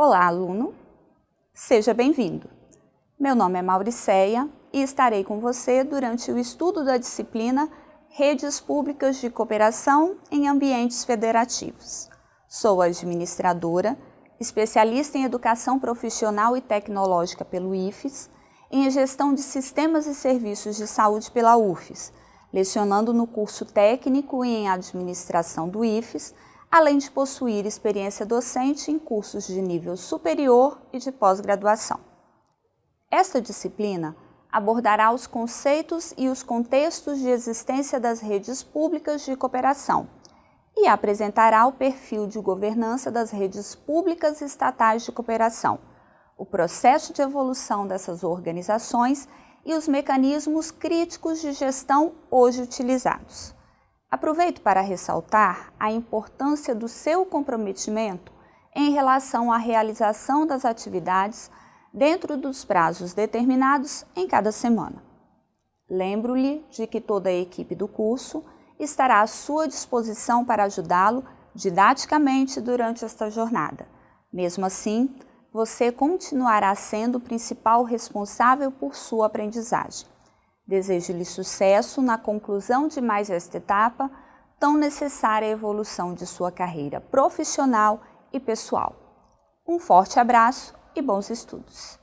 Olá, aluno! Seja bem-vindo! Meu nome é Mauriceia e estarei com você durante o estudo da disciplina Redes Públicas de Cooperação em Ambientes Federativos. Sou administradora, especialista em Educação Profissional e Tecnológica pelo IFES, em Gestão de Sistemas e Serviços de Saúde pela UFES, lecionando no curso técnico e em Administração do IFES, além de possuir experiência docente em cursos de nível superior e de pós-graduação. Esta disciplina abordará os conceitos e os contextos de existência das redes públicas de cooperação e apresentará o perfil de governança das redes públicas estatais de cooperação, o processo de evolução dessas organizações e os mecanismos críticos de gestão hoje utilizados. Aproveito para ressaltar a importância do seu comprometimento em relação à realização das atividades dentro dos prazos determinados em cada semana. Lembro-lhe de que toda a equipe do curso estará à sua disposição para ajudá-lo didaticamente durante esta jornada. Mesmo assim, você continuará sendo o principal responsável por sua aprendizagem. Desejo-lhe sucesso na conclusão de mais esta etapa, tão necessária à evolução de sua carreira profissional e pessoal. Um forte abraço e bons estudos!